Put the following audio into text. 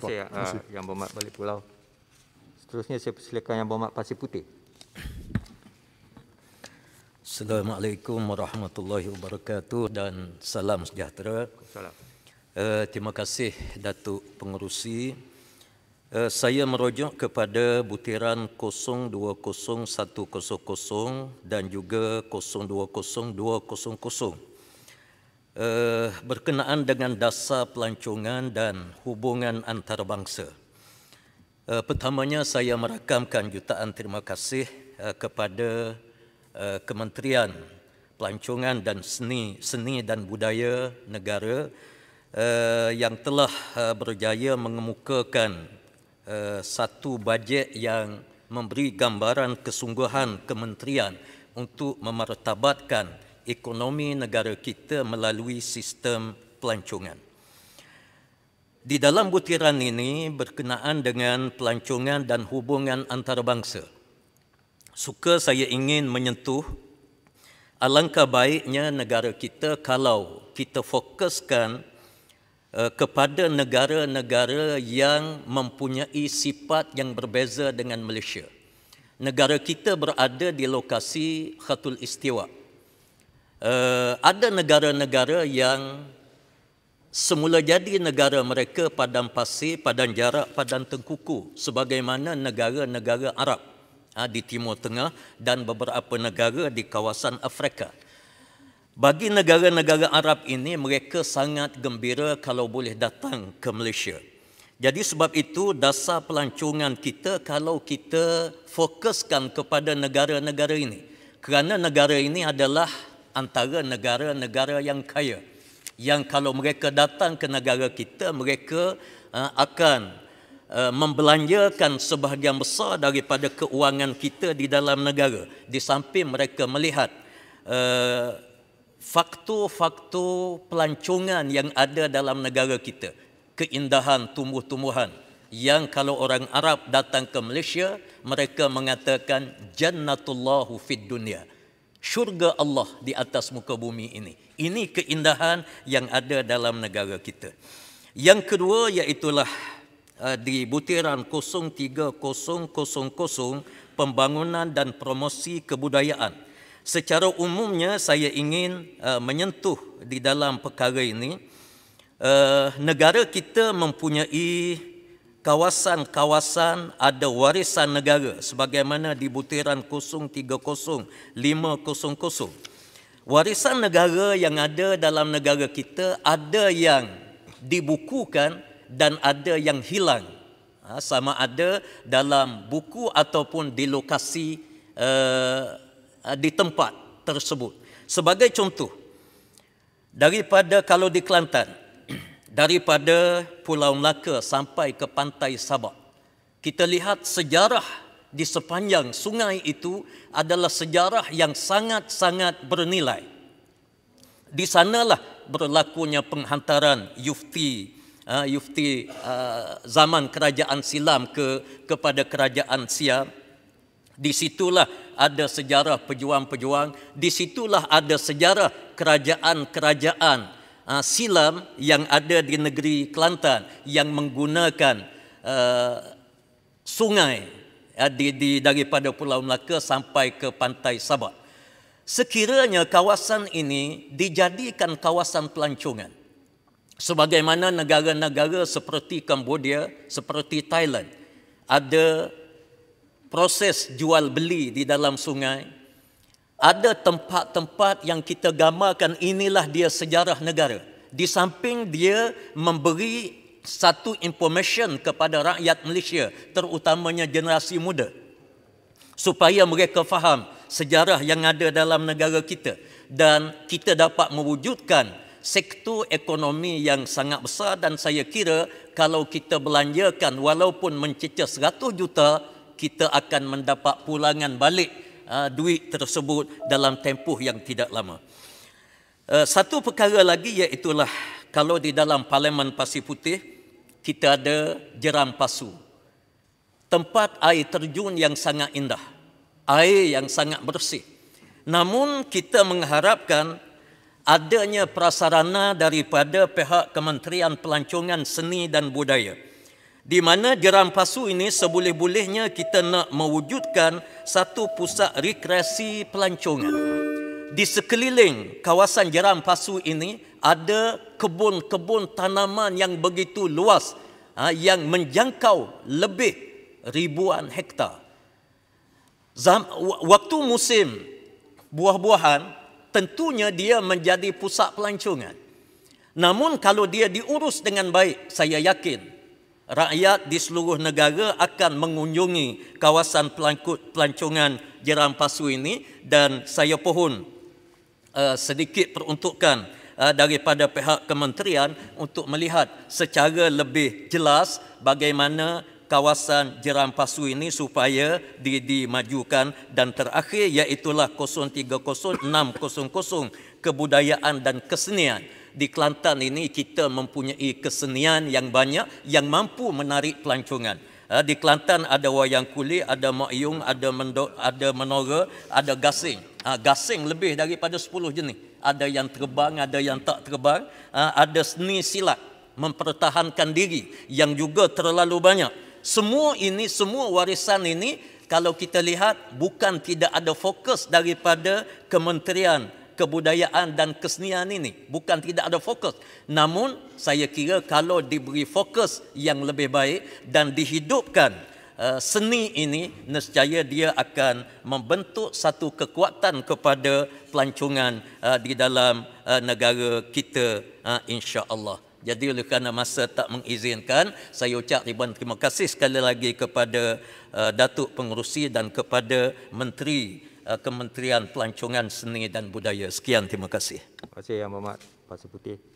Terima kasih, Uh, yang berhormat balik pulau. Seterusnya saya persilakan yang berhormat Pasir Putih. Assalamualaikum warahmatullahi wabarakatuh dan salam sejahtera. Uh, terima kasih Datuk Pengerusi. Uh, saya merujuk kepada butiran 020100 dan juga 020200 uh, berkenaan dengan dasar pelancongan dan hubungan antarabangsa. Uh, pertamanya saya merakamkan jutaan terima kasih uh, kepada uh, Kementerian Pelancongan dan Seni Seni dan Budaya Negara uh, yang telah uh, berjaya mengemukakan uh, satu bajet yang memberi gambaran kesungguhan kementerian untuk memartabatkan ekonomi negara kita melalui sistem pelancongan. Di dalam butiran ini berkenaan dengan pelancongan dan hubungan antarabangsa. Suka saya ingin menyentuh alangkah baiknya negara kita kalau kita fokuskan eh, kepada negara-negara yang mempunyai sifat yang berbeza dengan Malaysia. Negara kita berada di lokasi Khatul Istiwa' Eh, ada negara-negara yang semula jadi negara mereka padang pasir, padang jarak, padang tengkuku sebagaimana negara-negara Arab ah, di Timur Tengah dan beberapa negara di kawasan Afrika. Bagi negara-negara Arab ini mereka sangat gembira kalau boleh datang ke Malaysia. Jadi sebab itu dasar pelancongan kita kalau kita fokuskan kepada negara-negara ini kerana negara ini adalah antara negara-negara yang kaya yang kalau mereka datang ke negara kita mereka eh, akan eh, membelanjakan sebahagian besar daripada keuangan kita di dalam negara di samping mereka melihat eh, faktor-faktor pelancongan yang ada dalam negara kita keindahan tumbuh-tumbuhan yang kalau orang Arab datang ke Malaysia mereka mengatakan jannatullahu fid dunya syurga Allah di atas muka bumi ini. Ini keindahan yang ada dalam negara kita. Yang kedua iaitulah eh, di butiran 03000 pembangunan dan promosi kebudayaan. Secara umumnya saya ingin eh, menyentuh di dalam perkara ini eh, negara kita mempunyai kawasan-kawasan ada warisan negara sebagaimana di butiran 030500. Warisan negara yang ada dalam negara kita ada yang dibukukan dan ada yang hilang. Ha, sama ada dalam buku ataupun di lokasi eh, di tempat tersebut. Sebagai contoh, daripada kalau di Kelantan, daripada Pulau Melaka sampai ke pantai Sabah. Kita lihat sejarah di sepanjang sungai itu adalah sejarah yang sangat-sangat bernilai. Di sanalah berlakunya penghantaran yufti uh, yufti uh, zaman kerajaan Silam ke kepada kerajaan Siam. Di situlah ada sejarah pejuang-pejuang, di situlah ada sejarah kerajaan-kerajaan uh, silam yang ada di negeri Kelantan yang menggunakan uh, sungai uh, di, di daripada Pulau Melaka sampai ke pantai Sabah. Sekiranya kawasan ini dijadikan kawasan pelancongan sebagaimana negara-negara seperti Kemboja, seperti Thailand ada proses jual beli di dalam sungai ada tempat-tempat yang kita gambarkan inilah dia sejarah negara. Di samping dia memberi satu information kepada rakyat Malaysia terutamanya generasi muda supaya mereka faham sejarah yang ada dalam negara kita dan kita dapat mewujudkan sektor ekonomi yang sangat besar dan saya kira kalau kita belanjakan walaupun mencecah 100 juta kita akan mendapat pulangan balik uh, duit tersebut dalam tempoh yang tidak lama. Uh, satu perkara lagi iaitu kalau di dalam Parlimen Pasir Putih kita ada jeram pasu. Tempat air terjun yang sangat indah. Air yang sangat bersih. Namun kita mengharapkan adanya prasarana daripada pihak Kementerian Pelancongan Seni dan Budaya di mana jeram pasu ini seboleh-bolehnya kita nak mewujudkan satu pusat rekreasi pelancongan. Di sekeliling kawasan jeram pasu ini ada kebun-kebun tanaman yang begitu luas ha, yang menjangkau lebih ribuan hektar. waktu musim buah-buahan tentunya dia menjadi pusat pelancongan. Namun kalau dia diurus dengan baik, saya yakin rakyat di seluruh negara akan mengunjungi kawasan pelancongan jeram pasu ini dan saya pohon uh, sedikit peruntukan uh, daripada pihak kementerian untuk melihat secara lebih jelas bagaimana kawasan jeram pasu ini supaya di dimajukan dan terakhir iaitulah 03060 kebudayaan dan kesenian di Kelantan ini kita mempunyai kesenian yang banyak yang mampu menarik pelancongan. Eh, di Kelantan ada wayang kulit, ada makyung, ada mendo, ada menora, ada gasing. Ah, gasing lebih daripada 10 jenis. Ada yang terbang, ada yang tak terbang. Ah, ada seni silat mempertahankan diri yang juga terlalu banyak. Semua ini, semua warisan ini kalau kita lihat bukan tidak ada fokus daripada kementerian kebudayaan dan kesenian ini. Bukan tidak ada fokus. Namun saya kira kalau diberi fokus yang lebih baik dan dihidupkan eh, seni ini nescaya dia akan membentuk satu kekuatan kepada pelancongan eh, di dalam eh, negara kita insya-Allah. Jadi oleh kerana masa tak mengizinkan, saya ucap ribuan terima kasih sekali lagi kepada uh, Datuk Pengurusi dan kepada Menteri uh, Kementerian Pelancongan Seni dan Budaya. Sekian, terima kasih. Terima kasih, Yang Berhormat Pak Seputih.